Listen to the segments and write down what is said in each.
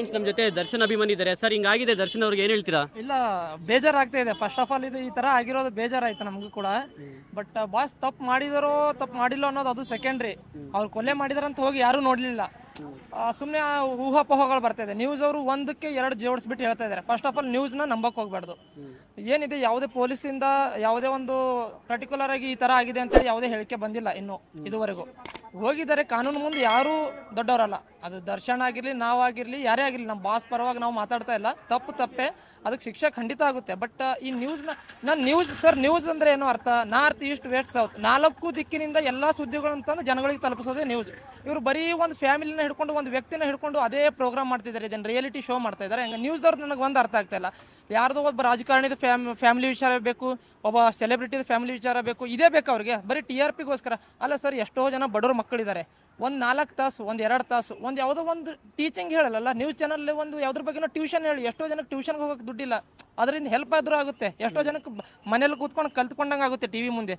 friends ನಮ್ಮ ಜೊತೆ ದರ್ಶನ್ ಅಭಿಮಾನಿ ಸರ್ ಹಿಂಗಾಗಿದೆ ದರ್ಶನ್ ಅವ್ರಿಗೆ ಏನ್ ಹೇಳ್ತೀರಾ ಇಲ್ಲ ಬೇಜಾರಾಗ್ತಾ ಇದೆ ಫಸ್ಟ್ ಆಫ್ ಆಲ್ ಇದು ಈ ತರ ಆಗಿರೋದು ಬೇಜಾರಾಯ್ತು ನಮಗೂ ಕೂಡ ಬಟ್ ಬಾಸ್ uh, ತಪ್ಪು ಮಾಡಿದಾರೋ ತಪ್ಪು ಮಾಡಿಲ್ಲ ಅನ್ನೋದು ಅದು ಸೆಕೆಂಡ್ರಿ ಅವ್ರು ಕೊಲೆ ಮಾಡಿದಾರಂತ ಹೋಗಿ ಯಾರು ನೋಡ್ಲಿಲ್ಲ ಸುಮ್ಮನೆ ಊಹಾಪೋಹಗಳು ಬರ್ತಾ ಇದೆ ನ್ಯೂಸ್ ಅವರು ಒಂದಕ್ಕೆ ಎರಡು ಬಿಟ್ಟು ಹೇಳ್ತಾ ಇದ್ದಾರೆ ಫಸ್ಟ್ ಆಫ್ ಆಲ್ ನ್ಯೂಸ್ನ ನಂಬಕ್ ಹೋಗ್ಬಾರ್ದು ಏನಿದೆ ಯಾವುದೇ ಪೊಲೀಸಿಂದ ಯಾವುದೇ ಒಂದು ಪರ್ಟಿಕ್ಯುಲರ್ ಆಗಿ ಈ ಥರ ಆಗಿದೆ ಅಂತೇಳಿ ಯಾವುದೇ ಹೇಳಿಕೆ ಬಂದಿಲ್ಲ ಇನ್ನು ಇದುವರೆಗೂ ಹೋಗಿದ್ದಾರೆ ಕಾನೂನು ಮುಂದೆ ಯಾರು ದೊಡ್ಡವರಲ್ಲ ಅದು ದರ್ಶನ ಆಗಿರಲಿ ನಾವಾಗಿರಲಿ ಯಾರೇ ಆಗಿರಲಿ ನಮ್ಮ ಬಾಸ್ ಪರವಾಗಿ ನಾವು ಮಾತಾಡ್ತಾ ಇಲ್ಲ ತಪ್ಪು ತಪ್ಪೆ ಅದಕ್ಕೆ ಶಿಕ್ಷೆ ಖಂಡಿತ ಆಗುತ್ತೆ ಬಟ್ ಈ ನ್ಯೂಸ್ನ ನಾನು ನ್ಯೂಸ್ ಸರ್ ನ್ಯೂಸ್ ಅಂದ್ರೆ ಏನು ಅರ್ಥ ನಾರ್ತ್ ಈಸ್ಟ್ ವೆಸ್ಟ್ ಸೌತ್ ನಾಲ್ಕು ದಿಕ್ಕಿನಿಂದ ಎಲ್ಲ ಸುದ್ದಿಗಳಂತಂದು ಜನಗಳಿಗೆ ತಲುಪಿಸೋದೇ ನ್ಯೂಸ್ ಇವರು ಬರೀ ಒಂದು ಫ್ಯಾಮಿಲಿ ಹಿಡ್ಕೊಂಡು ಒಂದು ವ್ಯಕ್ತಿನ ಹಿಡ್ಕೊಂಡು ಅದೇ ಪ್ರೋಗ್ರಾಮ್ ಮಾಡ್ತಿದ್ದಾರೆ ಇದನ್ನು ರಿಯಾಲಿಟಿ ಶೋ ಮಾಡ್ತಾ ಇದ್ದಾರೆ ಹಂಗೆ ನ್ಯೂಸ್ದವ್ರು ನನಗೆ ಒಂದು ಅರ್ಥ ಆಗ್ತಾ ಇಲ್ಲ ಯಾರ್ದೋ ಒಬ್ಬ ರಾಜಕಾರಣಿದ ಫ್ಯಾಮ್ ಫ್ಯಾಮಿಲಿ ವಿಚಾರ ಬೇಕು ಒಬ್ಬ ಸೆಲೆಬ್ರಿಟಿದ ಫ್ಯಾಮಿಲಿ ವಿಚಾರ ಬೇಕು ಇದೇ ಬೇಕು ಅವ್ರಿಗೆ ಬರೀ ಟಿ ಆರ್ ಪಿಗೋಸ್ಕರ ಅಲ್ಲ ಸರ್ ಎಷ್ಟೋ ಜನ ಬಡವ್ರ ಮಕ್ಕಳಿದ್ದಾರೆ ಒಂದು ನಾಲ್ಕು ತಾಸು ಒಂದು ಎರಡು ತಾಸು ಒಂದು ಯಾವುದೋ ಒಂದು ಟೀಚಿಂಗ್ ಹೇಳಲ್ಲ ನ್ಯೂಸ್ ಚಾನಲ್ ಒಂದು ಯಾವ್ದ್ರ ಬಗ್ಗೆನೋ ಟ್ಯೂಷನ್ ಹೇಳಿ ಎಷ್ಟೋ ಜನಕ್ಕೆ ಟ್ಯೂಷನ್ಗೆ ಹೋಗೋಕೆ ದುಡ್ಡಿಲ್ಲ ಅದರಿಂದ ಹೆಲ್ಪ್ ಆದರೂ ಆಗುತ್ತೆ ಎಷ್ಟೋ ಜನಕ್ಕೆ ಮನೇಲಿ ಕೂತ್ಕೊಂಡು ಕಲ್ತ್ಕೊಂಡಂಗೆ ಆಗುತ್ತೆ ಟಿ ವಿ ಮುಂದೆ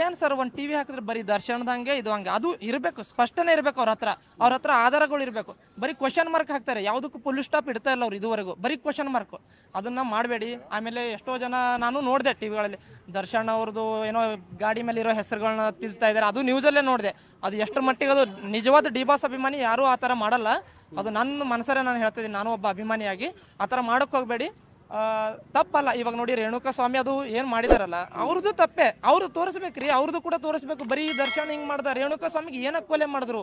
ಏನು ಸರ್ ಒಂದು ಟಿ ವಿ ಹಾಕಿದ್ರೆ ಬರೀ ದರ್ಶನದಂಗೆ ಇದು ಹಂಗೆ ಅದು ಇರಬೇಕು ಸ್ಪಷ್ಟನೆ ಇರಬೇಕು ಅವ್ರ ಹತ್ರ ಅವ್ರ ಹತ್ರ ಆಧಾರಗಳು ಇರಬೇಕು ಬರೀ ಕ್ವಶನ್ ಮಾರ್ಕ್ ಹಾಕ್ತಾರೆ ಯಾವುದಕ್ಕೂ ಫುಲ್ ಸ್ಟಾಪ್ ಇಡ್ತಾ ಇಲ್ಲ ಅವ್ರು ಇದುವರೆಗೂ ಬರೀ ಕ್ವಶನ್ ಮಾರ್ಕು ಅದನ್ನು ಮಾಡಬೇಡಿ ಆಮೇಲೆ ಎಷ್ಟೋ ಜನ ನಾನು ನೋಡಿದೆ ಟಿ ವಿಗಳಲ್ಲಿ ದರ್ಶನ್ ಅವ್ರದ್ದು ಏನೋ ಗಾಡಿ ಮೇಲೆ ಇರೋ ಹೆಸರುಗಳನ್ನ ತಿಳ್ತಾ ಇದ್ದಾರೆ ಅದು ನ್ಯೂಸಲ್ಲೇ ನೋಡಿದೆ ಅದು ಎಷ್ಟರ ಮಟ್ಟಿಗೆ ಅದು ನಿಜವಾದ ಡಿ ಬಾಸ್ ಅಭಿಮಾನಿ ಯಾರೂ ಆ ಥರ ಮಾಡಲ್ಲ ಅದು ನನ್ನ ಮನಸ್ಸರೇ ನಾನು ಹೇಳ್ತಿದ್ದೀನಿ ನಾನು ಒಬ್ಬ ಅಭಿಮಾನಿಯಾಗಿ ಆ ಥರ ಮಾಡೋಕ್ಕೆ ಹೋಗಬೇಡಿ ತಪ್ಪಲ್ಲ ಇವಾಗ ನೋಡಿ ರೇಣುಕಾ ಸ್ವಾಮಿ ಅದು ಏನು ಮಾಡಿದಾರಲ್ಲ ಅವ್ರದ್ದು ತಪ್ಪೇ ಅವ್ರದ್ದು ತೋರಿಸ್ಬೇಕ್ರಿ ಅವ್ರದ್ದು ಕೂಡ ತೋರಿಸ್ಬೇಕು ಬರೀ ದರ್ಶನ ಹಿಂಗೆ ಮಾಡ್ದ ರೇಣುಕಾ ಸ್ವಾಮಿಗೆ ಏನಕ್ಕೆ ಕೊಲೆ ಮಾಡಿದ್ರು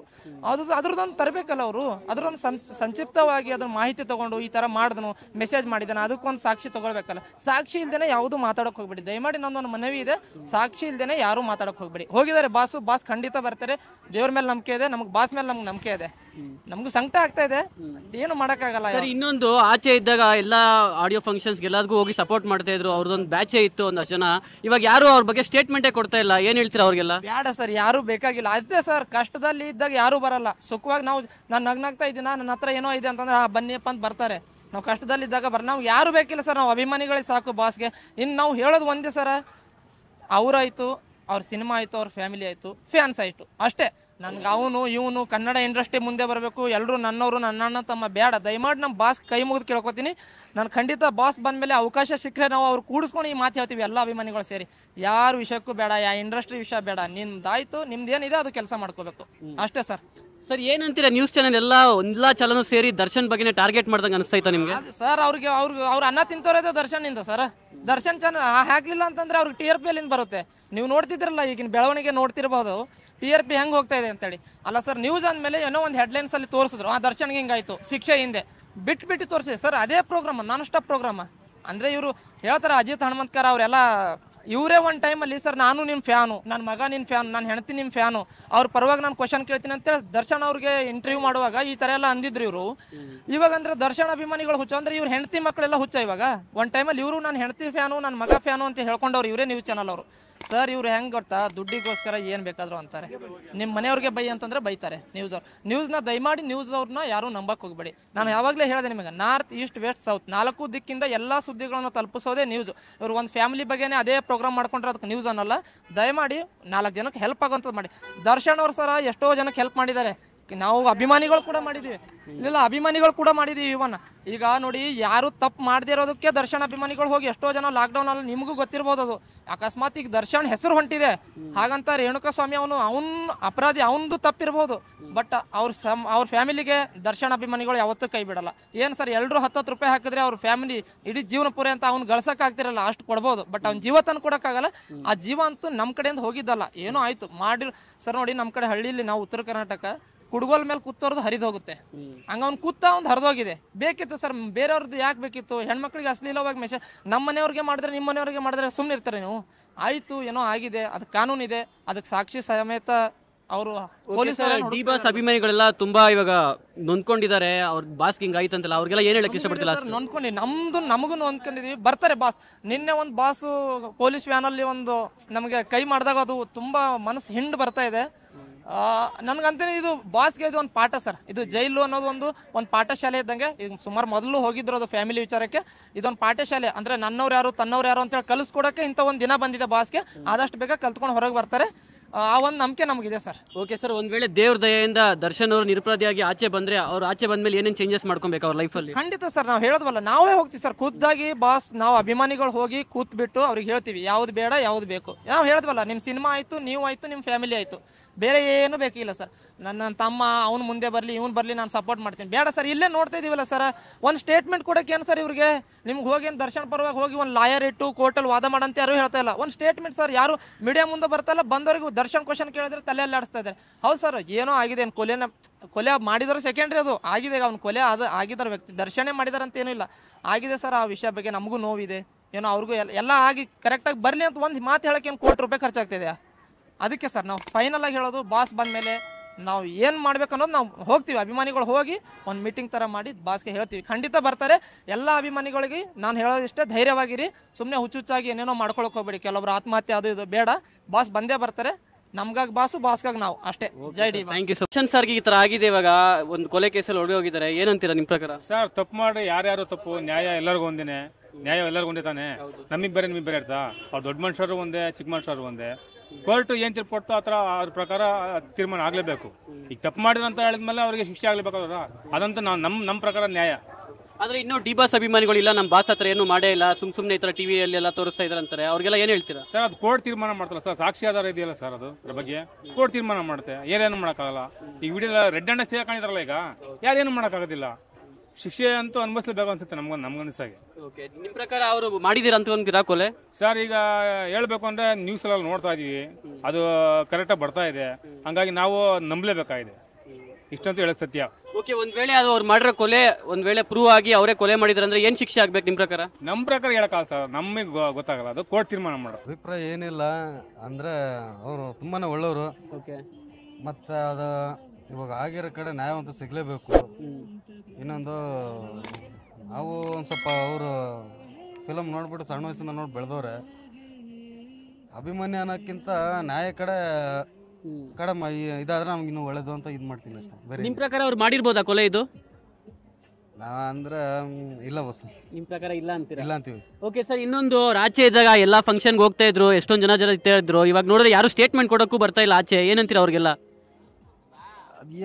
ಅದು ಅದ್ರದ್ದೊಂದು ತರಬೇಕಲ್ಲ ಅವರು ಒಂದು ಸಂಕ್ಷಿಪ್ತವಾಗಿ ಅದ್ರ ಮಾಹಿತಿ ತಗೊಂಡು ಈ ಥರ ಮಾಡಿದ್ನು ಮೆಸೇಜ್ ಮಾಡಿದ್ದಾನೆ ಅದಕ್ಕೊಂದು ಸಾಕ್ಷಿ ತಗೊಳ್ಬೇಕಲ್ಲ ಸಾಕ್ಷಿ ಇಲ್ದೇನೆ ಯಾವುದು ಮಾತಾಡೋಕೆ ಹೋಗ್ಬಿಡಿ ದಯಮಾಡಿ ನಂದೊಂದು ಮನವಿ ಇದೆ ಸಾಕ್ಷಿ ಇಲ್ದೇನೆ ಯಾರು ಮಾತಾಡೋಕೆ ಹೋಗ್ಬೇಡಿ ಹೋಗಿದ್ದಾರೆ ಬಾಸು ಬಾಸ್ ಖಂಡಿತ ಬರ್ತಾರೆ ದೇವ್ರ ಮೇಲೆ ನಂಬಿಕೆ ಇದೆ ನಮಗೆ ಬಾಸ್ ಮೇಲೆ ನಮ್ಗೆ ನಂಬಿಕೆ ಇದೆ ನಮಗೂ ಸಂಕಟ ಆಗ್ತಾ ಇದೆ ಏನು ಮಾಡೋಕ್ಕಾಗಲ್ಲ ಸರ್ ಇನ್ನೊಂದು ಆಚೆ ಇದ್ದಾಗ ಎಲ್ಲ ಆಡಿಯೋ ಫಂಕ್ಷನ್ಸ್ಗೆ ಎಲ್ಲದಕ್ಕೂ ಹೋಗಿ ಸಪೋರ್ಟ್ ಮಾಡ್ತಾ ಇದ್ರು ಅವ್ರದ್ದೊಂದು ಬ್ಯಾಚೇ ಇತ್ತು ಒಂದಷ್ಟು ಜನ ಇವಾಗ ಯಾರು ಅವ್ರ ಬಗ್ಗೆ ಸ್ಟೇಟ್ಮೆಂಟೇ ಕೊಡ್ತಾ ಇಲ್ಲ ಏನು ಹೇಳ್ತೀರಾ ಅವ್ರಿಗೆಲ್ಲ ಬೇಡ ಸರ್ ಯಾರು ಬೇಕಾಗಿಲ್ಲ ಅದೇ ಸರ್ ಕಷ್ಟದಲ್ಲಿ ಇದ್ದಾಗ ಯಾರು ಬರಲ್ಲ ಸುಖವಾಗಿ ನಾವು ನಾನು ನಗ್ನಾಗ್ತಾ ಇದ್ದೀನಾ ನನ್ನ ಹತ್ರ ಏನೋ ಇದೆ ಅಂತಂದ್ರೆ ಆ ಬನ್ನಿಯಪ್ಪ ಅಂತ ಬರ್ತಾರೆ ನಾವು ಕಷ್ಟದಲ್ಲಿದ್ದಾಗ ಬರ ನಾವು ಯಾರು ಬೇಕಿಲ್ಲ ಸರ್ ನಾವು ಅಭಿಮಾನಿಗಳೇ ಸಾಕು ಬಾಸ್ಗೆ ಇನ್ನು ನಾವು ಹೇಳೋದು ಒಂದೇ ಸರ್ ಅವ್ರಾಯ್ತು ಅವ್ರ ಸಿನಿಮಾ ಆಯಿತು ಅವ್ರ ಫ್ಯಾಮಿಲಿ ಆಯಿತು ಫ್ಯಾನ್ಸ್ ಆಯಿತು ಅಷ್ಟೇ ನನ್ಗೆ ಅವನು ಇವನು ಕನ್ನಡ ಇಂಡಸ್ಟ್ರಿ ಮುಂದೆ ಬರಬೇಕು ಎಲ್ಲರೂ ನನ್ನವರು ನನ್ನ ಅಣ್ಣ ತಮ್ಮ ಬೇಡ ದಯಮಾಡಿ ನಮ್ಮ ಬಾಸ್ ಕೈ ಮುಗಿದು ಕೇಳ್ಕೊತೀನಿ ನಾನು ಖಂಡಿತ ಬಾಸ್ ಬಂದಮೇಲೆ ಅವಕಾಶ ಸಿಕ್ಕರೆ ನಾವು ಅವ್ರು ಕೂಡಿಸ್ಕೊಂಡು ಈ ಮಾತು ಹೇಳ್ತೀವಿ ಎಲ್ಲ ಅಭಿಮಾನಿಗಳು ಸೇರಿ ಯಾರ ವಿಷಯಕ್ಕೂ ಬೇಡ ಯಾ ಇಂಡಸ್ಟ್ರಿ ವಿಷಯ ಬೇಡ ನಿಮ್ದಾಯ್ತು ನಿಮ್ದು ಏನಿದೆ ಅದು ಕೆಲಸ ಮಾಡ್ಕೋಬೇಕು ಅಷ್ಟೇ ಸರ್ ಸರ್ ಏನಂತೀರ ನ್ಯೂಸ್ ಚಾನೆಲ್ ಎಲ್ಲ ಎಲ್ಲ ಚಾಲನು ಸೇರಿ ದರ್ಶನ್ ಬಗ್ಗೆ ಟಾರ್ಗೆಟ್ ಮಾಡ್ದಂಗೆ ಅನಿಸ್ತೈತ ನಿಮಗೆ ಸರ್ ಅವ್ರಿಗೆ ಅವ್ರಿಗೆ ಅವ್ರ ಅನ್ನ ತಿಂತವರೇ ದರ್ಶನ್ ಇಂದ ಸರ್ ದರ್ಶನ್ ಚಾನಲ್ ಹಾಕ್ಲಿಲ್ಲ ಅಂತಂದ್ರೆ ಅವ್ರಿಗೆ ಟಿ ಆರ್ ಪಿ ಎಲ್ಲಿಂದ ಬರುತ್ತೆ ನೀವು ನೋಡ್ತಿದ್ರಲ್ಲ ಈಗಿನ ಬೆಳವಣಿಗೆ ನೋಡ್ತಿರ್ಬೋದು ಟಿ ಆರ್ ಪಿ ಹೆಂಗೆ ಹೋಗ್ತಾ ಇದೆ ಅಂತೇಳಿ ಅಲ್ಲ ಸರ್ ನ್ಯೂಸ್ ಅಂದಮೇಲೆ ಏನೋ ಒಂದು ಹೆಡ್ಲೈನ್ಸಲ್ಲಿ ತೋರಿಸಿದ್ರು ಆ ದರ್ಶನ್ಗೆ ಹಿಂಗಾಯಿತು ಶಿಕ್ಷೆ ಹಿಂದೆ ಬಿಟ್ಟು ಬಿಟ್ಟು ತೋರಿಸಿದೆ ಸರ್ ಅದೇ ಪ್ರೋಗ್ರಾಮ್ ನಾನ್ ಸ್ಟಾಪ್ ಪ್ರೋಗ್ರಾಮ ಅಂದರೆ ಇವರು ಹೇಳ್ತಾರೆ ಅಜಿತ್ ಹನುಮಂತ್ಕರ್ ಅವರೆಲ್ಲ ಇವರೇ ಒಂದು ಟೈಮಲ್ಲಿ ಸರ್ ನಾನು ನಿಮ್ಮ ಫ್ಯಾನು ನನ್ನ ಮಗ ನಿನ್ನ ಫ್ಯಾನ್ ನಾನು ಹೆಣ್ತಿ ನಿಮ್ಮ ಫ್ಯಾನು ಅವ್ರ ಪರವಾಗಿ ನಾನು ಕ್ವಶನ್ ಕೇಳ್ತೀನಿ ಅಂತೇಳಿ ದರ್ಶನ್ ಅವ್ರಿಗೆ ಇಂಟರ್ವ್ಯೂ ಮಾಡುವಾಗ ಈ ಥರ ಎಲ್ಲ ಅಂದಿದ್ರು ಇವರು ಇವಾಗ ಅಂದ್ರೆ ದರ್ಶನ್ ಅಭಿಮಾನಿಗಳು ಹುಚ್ಚ ಅಂದ್ರೆ ಇವ್ರು ಹೆಂಡತಿ ಮಕ್ಕಳೆಲ್ಲ ಹುಚ್ಚ ಇವಾಗ ಒನ್ ಟೈಮಲ್ಲಿ ಇವರು ನಾನು ಹೆಂಡತಿ ಫ್ಯಾನು ನನ್ನ ಮಗ ಫ್ಯಾನು ಅಂತ ಹೇಳ್ಕೊಂಡವ್ರು ಇವರೇ ನ್ಯೂಸ್ ಚಾನಲ್ ಅವರು ಸರ್ ಇವ್ರು ಹೆಂಗೆ ಗೊತ್ತಾ ದುಡ್ಡಿಗೋಸ್ಕರ ಏನು ಬೇಕಾದರೂ ಅಂತಾರೆ ನಿಮ್ಮ ಮನೆಯವ್ರಿಗೆ ಬೈ ಅಂತಂದ್ರೆ ಬೈತಾರೆ ನ್ಯೂಸ್ ಅವ್ರು ನ್ಯೂಸ್ನ ದಯಮಾಡಿ ನ್ಯೂಸ್ ಅವ್ರನ್ನ ಯಾರೂ ನಂಬಕ್ಕೆ ಹೋಗ್ಬೇಡಿ ನಾನು ಯಾವಾಗಲೇ ಹೇಳಿದೆ ನಿಮಗೆ ನಾರ್ತ್ ಈಸ್ಟ್ ವೆಸ್ಟ್ ಸೌತ್ ನಾಲ್ಕು ದಿಕ್ಕಿಂದ ಎಲ್ಲ ಸುದ್ದಿಗಳನ್ನು ತಲುಪಿಸೋದೇ ನ್ಯೂಸ್ ಇವ್ರು ಒಂದು ಫ್ಯಾಮಿಲಿ ಬಗ್ಗೆ ಅದೇ ಪ್ರೋಗ್ರಾಮ್ ಮಾಡ್ಕೊಂಡ್ರೆ ಅದಕ್ಕೆ ನ್ಯೂಸ್ ಅನ್ನೋಲ್ಲ ದಯಮಾಡಿ ನಾಲ್ಕು ಜನಕ್ಕೆ ಹೆಲ್ಪ್ ಆಗೋಂಥದ್ದು ಮಾಡಿ ದರ್ಶನ್ ಅವ್ರು ಸರ ಎಷ್ಟೋ ಜನಕ್ಕೆ ಹೆಲ್ಪ್ ಮಾಡಿದ್ದಾರೆ ನಾವು ಅಭಿಮಾನಿಗಳು ಕೂಡ ಮಾಡಿದೀವಿ ಇಲ್ಲ ಅಭಿಮಾನಿಗಳು ಕೂಡ ಮಾಡಿದೀವಿ ಇವನ್ನ ಈಗ ನೋಡಿ ಯಾರು ತಪ್ಪು ಮಾಡದೇ ಇರೋದಕ್ಕೆ ದರ್ಶನ್ ಅಭಿಮಾನಿಗಳು ಹೋಗಿ ಎಷ್ಟೋ ಜನ ಲಾಕ್ಡೌನ್ ಅಲ್ಲಿ ನಿಮಗೂ ಗೊತ್ತಿರ್ಬೋದು ಅದು ಅಕಸ್ಮಾತ್ ಈಗ ದರ್ಶನ್ ಹೆಸರು ಹೊಂಟಿದೆ ಹಾಗಂತ ರೇಣುಕಾ ಸ್ವಾಮಿ ಅವನು ಅವನ್ ಅಪರಾಧಿ ಅವನದು ತಪ್ಪಿರ್ಬೋದು ಬಟ್ ಅವ್ರ ಸಮ್ ಅವ್ರ ಫ್ಯಾಮಿಲಿಗೆ ದರ್ಶನ್ ಅಭಿಮಾನಿಗಳು ಯಾವತ್ತೂ ಕೈ ಬಿಡಲ್ಲ ಏನು ಸರ್ ಎಲ್ಲರೂ ಹತ್ತತ್ತು ರೂಪಾಯಿ ಹಾಕಿದ್ರೆ ಅವ್ರ ಫ್ಯಾಮಿಲಿ ಇಡೀ ಜೀವನ ಪೂರೆ ಅಂತ ಅವ್ನು ಗಳಸಕ್ಕೆ ಆಗ್ತಿರಲ್ಲ ಅಷ್ಟು ಕೊಡ್ಬೋದು ಬಟ್ ಅವ್ನ ಜೀವ ತಂದು ಕೊಡೋಕ್ಕಾಗಲ್ಲ ಆ ಜೀವ ಅಂತೂ ನಮ್ಮ ಕಡೆಯಿಂದ ಹೋಗಿದ್ದಲ್ಲ ಏನೋ ಆಯಿತು ಮಾಡಿ ಸರ್ ನೋಡಿ ನಮ್ಮ ಕಡೆ ಹಳ್ಳಿಲಿ ನಾವು ಉತ್ತರ ಕರ್ನಾಟಕ ಕುಡ್ಗೋಲ್ ಮೇಲೆ ಕೂತೋರ್ದು ಹರಿದು ಹೋಗುತ್ತೆ ಹಂಗ ಅವ್ನು ಕೂತ ಒಂದು ಹರಿದೋಗಿದೆ ಬೇಕಿತ್ತು ಸರ್ ಬೇರೆಯವ್ರದ್ದು ಯಾಕೆ ಬೇಕಿತ್ತು ಹೆಣ್ಮಕ್ಳಿಗೆ ಅಶ್ಲೀಲವಾಗಿ ಮೆಸೇಜ್ ನಮ್ಮ ಮನೆಯವ್ರಿಗೆ ಮಾಡಿದ್ರೆ ನಿಮ್ಮ ಮನೆಯವ್ರಿಗೆ ಮಾಡಿದ್ರೆ ಸುಮ್ಮನೆ ಇರ್ತಾರೆ ನೀವು ಆಯಿತು ಏನೋ ಆಗಿದೆ ಅದ್ ಕಾನೂನು ಇದೆ ಅದಕ್ಕೆ ಸಾಕ್ಷಿ ಸಮೇತ ಅವರು ಡಿ ಬಾಸ್ ಅಭಿಮಾನಿಗಳೆಲ್ಲ ತುಂಬಾ ಇವಾಗ ನೊಂದ್ಕೊಂಡಿದ್ದಾರೆ ಅವ್ರ ಬಾಸ್ ಹಿಂಗ್ ಆಯ್ತಂತಲ್ಲ ಅವ್ರಿಗೆಲ್ಲ ಏನ್ ಹೇಳಕ್ ಇಷ್ಟಪಡ್ತಿಲ್ಲ ನೊಂದ್ಕೊಂಡು ನಮ್ದು ನಮಗೂ ನೊಂದ್ಕೊಂಡಿದೀವಿ ಬರ್ತಾರೆ ಬಾಸ್ ನಿನ್ನೆ ಒಂದು ಬಾಸು ಪೊಲೀಸ್ ವ್ಯಾನಲ್ಲಿ ಒಂದು ನಮಗೆ ಕೈ ಮಾಡಿದಾಗ ಅದು ತುಂಬಾ ಮನಸ್ಸು ಹಿಂಡ್ ಬರ್ತಾ ಇದೆ ನನಗಂತೂ ಇದು ಬಾಸ್ಗೆ ಇದು ಒಂದು ಪಾಠ ಸರ್ ಇದು ಜೈಲು ಅನ್ನೋದು ಒಂದು ಒಂದು ಪಾಠಶಾಲೆ ಇದ್ದಂಗೆ ಈಗ ಸುಮಾರು ಮೊದಲು ಹೋಗಿದ್ರು ಅದು ಫ್ಯಾಮಿಲಿ ವಿಚಾರಕ್ಕೆ ಇದೊಂದು ಪಾಠಶಾಲೆ ಅಂದರೆ ನನ್ನವ್ರು ಯಾರು ತನ್ನವ್ರು ಯಾರು ಅಂತೇಳಿ ಕಲಿಸ್ಕೊಡೋಕ್ಕೆ ಇಂಥ ಒಂದು ದಿನ ಬಂದಿದೆ ಬಾಸ್ಗೆ ಆದಷ್ಟು ಬೇಗ ಕಲ್ತ್ಕೊಂಡು ಹೊರಗೆ ಬರ್ತಾರೆ ಆ ಒಂದು ನಂಬಿಕೆ ನಮಗಿದೆ ಸರ್ ಓಕೆ ಸರ್ ಒಂದು ವೇಳೆ ದೇವ್ರ ದಯೆಯಿಂದ ದರ್ಶನ್ ಅವರು ನಿರಪರಾಧಿಯಾಗಿ ಆಚೆ ಬಂದರೆ ಅವ್ರು ಆಚೆ ಬಂದಮೇಲೆ ಏನೇನು ಚೇಂಜಸ್ ಮಾಡ್ಕೊಬೇಕು ಅವ್ರ ಲೈಫಲ್ಲಿ ಖಂಡಿತ ಸರ್ ನಾವು ಹೇಳೋದ್ವಲ್ಲ ನಾವೇ ಹೋಗ್ತೀವಿ ಸರ್ ಖುದ್ದಾಗಿ ಬಾಸ್ ನಾವು ಅಭಿಮಾನಿಗಳು ಹೋಗಿ ಕೂತ್ಬಿಟ್ಟು ಅವ್ರಿಗೆ ಹೇಳ್ತೀವಿ ಯಾವ್ದು ಬೇಡ ಯಾವ್ದು ಬೇಕು ನಾವು ಹೇಳದ್ವಲ್ಲ ನಿಮ್ಮ ಸಿನಿಮಾ ಆಯಿತು ನೀವು ಆಯಿತು ನಿಮ್ಮ ಫ್ಯಾಮಿಲಿ ಆಯಿತು ಬೇರೆ ಏನು ಬೇಕಿಲ್ಲ ಸರ್ ನನ್ನ ತಮ್ಮ ಅವ್ನು ಮುಂದೆ ಬರಲಿ ಇವನು ಬರಲಿ ನಾನು ಸಪೋರ್ಟ್ ಮಾಡ್ತೀನಿ ಬೇಡ ಸರ್ ಇಲ್ಲೇ ನೋಡ್ತಾ ಇದೀವಲ್ಲ ಸರ್ ಒಂದು ಸ್ಟೇಟ್ಮೆಂಟ್ ಕೊಡೋಕೆ ಏನು ಸರ್ ಇವ್ರಿಗೆ ನಿಮ್ಗೆ ಏನು ದರ್ಶನ ಪರವಾಗಿ ಹೋಗಿ ಒಂದು ಲಾಯರ್ ಇಟ್ಟು ಕೋರ್ಟಲ್ಲಿ ವಾದ ಮಾಡಂತ ಯಾರು ಹೇಳ್ತಾ ಇಲ್ಲ ಒಂದು ಸ್ಟೇಟ್ಮೆಂಟ್ ಸರ್ ಯಾರು ಮೀಡಿಯಾ ಮುಂದೆ ಬರ್ತಾಯಿಲ್ಲ ಬಂದವರಿಗೂ ದರ್ಶನ್ ಕ್ವಶನ್ ಕೇಳಿದ್ರೆ ತಲೆಯಲ್ಲಿ ಆಡಿಸ್ತಾ ಇದ್ದಾರೆ ಹೌದು ಸರ್ ಏನೋ ಆಗಿದೆ ಏನು ಕೊಲೆನ ಕೊಲೆ ಮಾಡಿದಾರೆ ಸೆಕೆಂಡ್ರಿ ಅದು ಆಗಿದೆ ಅವ್ನು ಕೊಲೆ ಅದು ಆಗಿದ್ದಾರೆ ವ್ಯಕ್ತಿ ದರ್ಶನೇ ಮಾಡಿದಾರೆ ಅಂತ ಏನೂ ಇಲ್ಲ ಆಗಿದೆ ಸರ್ ಆ ವಿಷಯ ಬಗ್ಗೆ ನಮಗೂ ನೋವಿದೆ ಏನೋ ಅವ್ರಿಗೂ ಎಲ್ಲ ಎಲ್ಲ ಆಗಿ ಕರೆಕ್ಟಾಗಿ ಬರಲಿ ಅಂತ ಒಂದು ಮಾತು ಹೇಳೋಕೆ ಏನು ಕೋಟಿ ರೂಪಾಯಿ ಖರ್ಚಾಗ್ತಿದೆಯಾ ಅದಕ್ಕೆ ಸರ್ ನಾವು ಫೈನಲ್ ಆಗಿ ಹೇಳೋದು ಬಾಸ್ ಬಂದ ಮೇಲೆ ನಾವು ಏನು ಮಾಡ್ಬೇಕು ಅನ್ನೋದು ನಾವು ಹೋಗ್ತೀವಿ ಅಭಿಮಾನಿಗಳು ಹೋಗಿ ಒಂದು ಮೀಟಿಂಗ್ ಥರ ಮಾಡಿ ಬಾಸ್ಗೆ ಹೇಳ್ತೀವಿ ಖಂಡಿತ ಬರ್ತಾರೆ ಎಲ್ಲಾ ಅಭಿಮಾನಿಗಳಿಗೆ ನಾನು ಹೇಳೋದಿಷ್ಟೇ ಧೈರ್ಯವಾಗಿರಿ ಸುಮ್ಮನೆ ಹುಚ್ಚುಚ್ಚಾಗಿ ಏನೇನೋ ಮಾಡ್ಕೊಳಕ್ ಹೋಗ್ಬೇಡಿ ಕೆಲವೊಬ್ರು ಆತ್ಮಹತ್ಯೆ ಅದು ಇದು ಬೇಡ ಬಾಸ್ ಬಂದೇ ಬರ್ತಾರೆ ನಮ್ಗಾಗಿ ಬಾಸು ಬಾಸ್ಗಾಗಿ ನಾವು ಅಷ್ಟೇ ಜೈ ಡಿ ಥ್ಯಾಂಕ್ ಯು ಸರ್ ಸರ್ಗೆ ಈ ತರ ಆಗಿದೆ ಇವಾಗ ಒಂದು ಕೊಲೆ ಕೇಸಲ್ಲಿ ಒಳಗೆ ಹೋಗಿದ್ದಾರೆ ಏನಂತೀರಾ ನಿಮ್ಮ ಪ್ರಕಾರ ಸರ್ ತಪ್ಪು ಮಾಡಿ ಯಾರ್ಯಾರು ತಪ್ಪು ನ್ಯಾಯ ಎಲ್ಲರಿಗೂ ಒಂದಿನೇ ನ್ಯಾಯ ಎಲ್ಲರಿಗೂ ಒಂದೇ ತಾನೆ ನಮಗೆ ಬೇರೆ ನಿಮಗೆ ಬೇರೆ ಇರ್ತಾ ಅವ್ರು ದೊಡ್ಡ ಮನುಷ್ಯರು ಒಂದೇ ಚಿಕ್ಕ ಮನುಷ್ಯರು ಒಂದೇ ಕೋರ್ಟ್ ಏನ್ ತೀರ್ಪು ಕೊಡ್ತೋ ಆತರ ಅದ್ರ ಪ್ರಕಾರ ತೀರ್ಮಾನ ಆಗ್ಲೇಬೇಕು ಈಗ ತಪ್ಪು ಮಾಡಿದ್ರು ಅಂತ ಹೇಳಿದ್ಮೇಲೆ ಅವ್ರಿಗೆ ಶಿಕ್ಷೆ ಆಗಲೇಬೇಕಾದ್ರ ಅದಂತೂ ನಾವು ನಮ್ ನಮ್ ಪ್ರಕಾರ ನ್ಯಾಯ ಆದ್ರೆ ಇನ್ನೂ ಡಿ ಬಾಸ್ ಅಭಿಮಾನಿಗಳು ಇಲ್ಲ ನಮ್ಮ ಬಾಸ್ ಹತ್ರ ಏನು ಮಾಡೇ ಇಲ್ಲ ಸುಮ್ ಸುಮ್ನೆ ಈ ತರ ಟಿವಿ ಅಲ್ಲಿ ಎಲ್ಲ ತೋರಿಸ್ತಾ ಇದ್ರಂತಾರೆ ಅವ್ರಿಗೆಲ್ಲ ಏನ್ ಹೇಳ್ತೀರಾ ಸರ್ ಅದು ಕೋರ್ಟ್ ತೀರ್ಮಾನ ಮಾಡ್ತಲ್ಲ ಸರ್ ಸಾಕ್ಷಿ ಆಧಾರ ಇದೆಯಲ್ಲ ಸರ್ ಅದು ಅದ್ರ ಬಗ್ಗೆ ಕೋರ್ಟ್ ತೀರ್ಮಾನ ಮಾಡುತ್ತೆ ಏನೇನು ಮಾಡೋಕ್ಕಾಗಲ್ಲ ಈಗ ವಿಡಿಯೋ ರೆಡ್ ಅಂಡ್ ಕಾಣಿದಾರಲ್ಲ ಈಗ ಯಾರೇನು ಮಾಡೋಕ್ಕಾಗೋದಿಲ್ಲ ಶಿಕ್ಷೆ ಅಂತೂ ಅನುಭವಿಸಲೇಬೇಕು ಅನ್ಸುತ್ತೆ ನಮ್ಗೆ ನಮ್ಗನ್ಸಾಗಿ ಓಕೆ ನಿಮ್ಮ ಪ್ರಕಾರ ಅವರು ಮಾಡಿದ್ದೀರಾ ಅಂತ ಕೊಲೆ ಸರ್ ಈಗ ಹೇಳಬೇಕು ಅಂದ್ರೆ ನ್ಯೂಸ್ ಅಲ್ಲಿ ನೋಡ್ತಾ ಇದ್ದೀವಿ ಅದು ಕರೆಕ್ಟಾಗಿ ಬರ್ತಾ ಇದೆ ಹಂಗಾಗಿ ನಾವು ನಂಬಲೇಬೇಕಾಗಿದೆ ಇಷ್ಟಂತೂ ಹೇಳ ಸತ್ಯ ಓಕೆ ಒಂದ್ ವೇಳೆ ಅದು ಅವ್ರು ಮಾಡಿರೋ ಕೊಲೆ ಒಂದ್ ವೇಳೆ ಪ್ರೂವ್ ಆಗಿ ಅವರೇ ಕೊಲೆ ಮಾಡಿದ್ರೆ ಅಂದ್ರೆ ಏನ್ ಶಿಕ್ಷೆ ಆಗ್ಬೇಕು ನಿಮ್ಮ ಪ್ರಕಾರ ನಮ್ಮ ಪ್ರಕಾರ ಹೇಳಕ್ಕಾಗಲ್ಲ ಸರ್ ನಮಗೆ ಗೊತ್ತಾಗಲ್ಲ ಅದು ಕೋರ್ಟ್ ತೀರ್ಮಾನ ಮಾಡೋದು ಅಭಿಪ್ರಾಯ ಏನಿಲ್ಲ ಅಂದ್ರೆ ಅವರು ತುಂಬಾನೇ ಒಳ್ಳೆಯವರು ಓಕೆ ಮತ್ತು ಅದು ಇವಾಗ ಆಗಿರೋ ಕಡೆ ನ್ಯಾಯವಂತ ಸಿಗಲೇಬೇಕು ಇನ್ನೊಂದು ನಾವು ಒಂದು ಸ್ವಲ್ಪ ಅವರು ಫಿಲಮ್ ನೋಡ್ಬಿಟ್ಟು ಸಣ್ಣ ವಯಸ್ಸಿಂದ ನೋಡಿ ಬೆಳೆದವ್ರೆ ಅಭಿಮಾನಿ ಅನ್ನೋಕ್ಕಿಂತ ನ್ಯಾಯ ಕಡೆ ಕಡಮ ಇದಾದ್ರೆ ನಮ್ಗೆ ಇನ್ನೂ ಒಳ್ಳೇದು ಅಂತ ಇದು ಮಾಡ್ತೀನಿ ಅಷ್ಟೇ ಬೇರೆ ನಿಮ್ಮ ಪ್ರಕಾರ ಅವ್ರು ಮಾಡಿರ್ಬೋದಾ ಕೊಲೆ ಇದು ನಾ ಅಂದ್ರೆ ಇಲ್ಲ ಬಸ್ ನಿಮ್ಮ ಪ್ರಕಾರ ಇಲ್ಲ ಅಂತೀರಾ ಇಲ್ಲ ಅಂತೀವಿ ಓಕೆ ಸರ್ ಇನ್ನೊಂದು ಆಚೆ ಇದ್ದಾಗ ಎಲ್ಲ ಫಂಕ್ಷನ್ಗೆ ಹೋಗ್ತಾ ಇದ್ರು ಎಷ್ಟೊಂದು ಜನ ಜನ ಇರ್ತಾ ಇವಾಗ ನೋಡಿದ್ರೆ ಯಾರು ಸ್ಟೇಟ್ಮೆಂಟ್ ಕೊಡೋಕ್ಕೂ ಬರ್ತಾ ಇಲ್ಲ ಆಚೆ ಏನಂತೀರ ಅವ್ರಿಗೆಲ್ಲ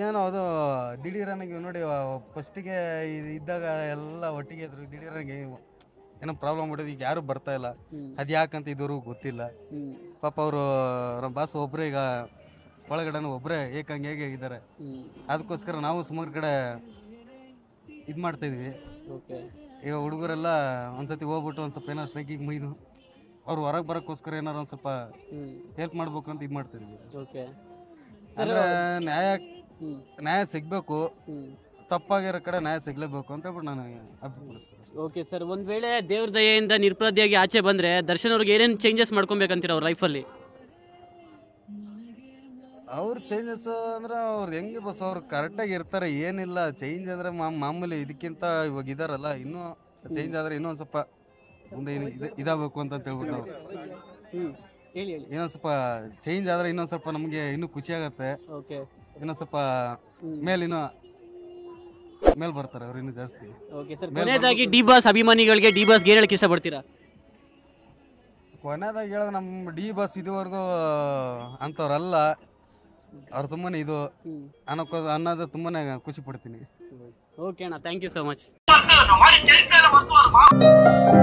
ಏನೋ ಅದು ದಿಢೀರನಿಗೆ ನೋಡಿ ಫಸ್ಟಿಗೆ ಇದ್ದಾಗ ಎಲ್ಲ ಒಟ್ಟಿಗೆ ಇದ್ರು ದಿಢೀರನಿಗೆ ಏನೋ ಪ್ರಾಬ್ಲಮ್ ಮಾಡೋದು ಈಗ ಯಾರು ಬರ್ತಾ ಇಲ್ಲ ಅದು ಯಾಕಂತ ಇದ್ರು ಗೊತ್ತಿಲ್ಲ ಪಾಪ ಅವರು ನಮ್ಮ ಬಾಸ್ ಒಬ್ಬರೇ ಈಗ ಒಳಗಡೆ ಒಬ್ಬರೇ ಏಕಂಗೆ ಹೇಗೆ ಇದ್ದಾರೆ ಅದಕ್ಕೋಸ್ಕರ ನಾವು ಸುಮಾರು ಕಡೆ ಇದು ಮಾಡ್ತಾ ಇದ್ವಿ ಈಗ ಹುಡುಗರೆಲ್ಲ ಒಂದ್ಸತಿ ಹೋಗ್ಬಿಟ್ಟು ಒಂದು ಸ್ವಲ್ಪ ಏನಾರು ಸ್ಟ್ರೈಕಿಗೆ ಮುಯ್ದು ಅವ್ರು ಹೊರಗೆ ಬರೋಕ್ಕೋಸ್ಕರ ಏನಾರು ಒಂದು ಸ್ವಲ್ಪ ಹೆಲ್ಪ್ ಮಾಡ್ಬೇಕು ಅಂತ ಇದು ಮಾಡ್ತಾ ಇದ್ವಿ ಅಂದ್ರೆ ನ್ಯಾಯ ನ್ಯಾಯ ಸಿಗಬೇಕು ತಪ್ಪಾಗಿರೋ ಕಡೆ ನ್ಯಾಯ ಸಿಗಲೇಬೇಕು ಅಂತ ಹೇಳ್ಬಿಟ್ಟು ನಾನು ಓಕೆ ಸರ್ ಒಂದು ವೇಳೆ ದೇವ್ರ ದಯೆಯಿಂದ ನಿರಪರಾಧಿಯಾಗಿ ಆಚೆ ಬಂದರೆ ದರ್ಶನ್ ಅವ್ರಿಗೆ ಏನೇನು ಚೇಂಜಸ್ ಮಾಡ್ಕೊಬೇಕಂತೀರ ಅವ್ರ ಲೈಫಲ್ಲಿ ಅವ್ರ ಚೇಂಜಸ್ ಅಂದ್ರೆ ಅವ್ರು ಹೆಂಗೆ ಬಸ್ ಅವ್ರು ಕರೆಕ್ಟಾಗಿ ಇರ್ತಾರೆ ಏನಿಲ್ಲ ಚೇಂಜ್ ಅಂದರೆ ಮಾಮೂಲಿ ಇದಕ್ಕಿಂತ ಇವಾಗ ಇದಾರಲ್ಲ ಇನ್ನೂ ಚೇಂಜ್ ಆದರೆ ಇನ್ನೊಂದು ಸ್ವಲ್ಪ ಮುಂದೆ ಇದಾಗಬೇಕು ಅಂತ ಹೇಳ್ಬಿಟ್ಟು ಇನ್ನೊಂದು ಸ್ವಲ್ಪ ಚೇಂಜ್ ಆದರೆ ಇನ್ನೊಂದು ಸ್ವಲ್ಪ ನಮಗೆ ಇನ್ನೂ ಖುಷಿಯಾಗುತ್ತೆ ಓಕೆ ಇನ್ನು ಸ್ವಲ್ಪ ಮೇಲಿನ ಮೇಲ್ ಬರ್ತಾರೆ ಅವ್ರು ಇನ್ನು ಜಾಸ್ತಿ ಓಕೆ ಕೊನೆಯದಾಗಿ ಡಿ ಬಸ್ ಅಭಿಮಾನಿಗಳಿಗೆ ಡಿ ಬಸ್ ಏನು ಹೇಳಕ್ಕೆ ಇಷ್ಟಪಡ್ತೀರಾ ಕೊನೆದಾಗಿ ಹೇಳಿದ್ರೆ ನಮ್ಮ ಡಿ ಬಸ್ ಇದುವರೆಗೂ ಅಂಥವ್ರಲ್ಲ ಅವ್ರು ತುಂಬಾನೇ ಇದು ಅನ್ನೋ ಅನ್ನೋದು ತುಂಬಾನೇ ಖುಷಿ ಪಡ್ತೀನಿ ಓಕೆ ಅಣ್ಣ ಥ್ಯಾಂಕ್ ಯು ಸೊ ಮಚ್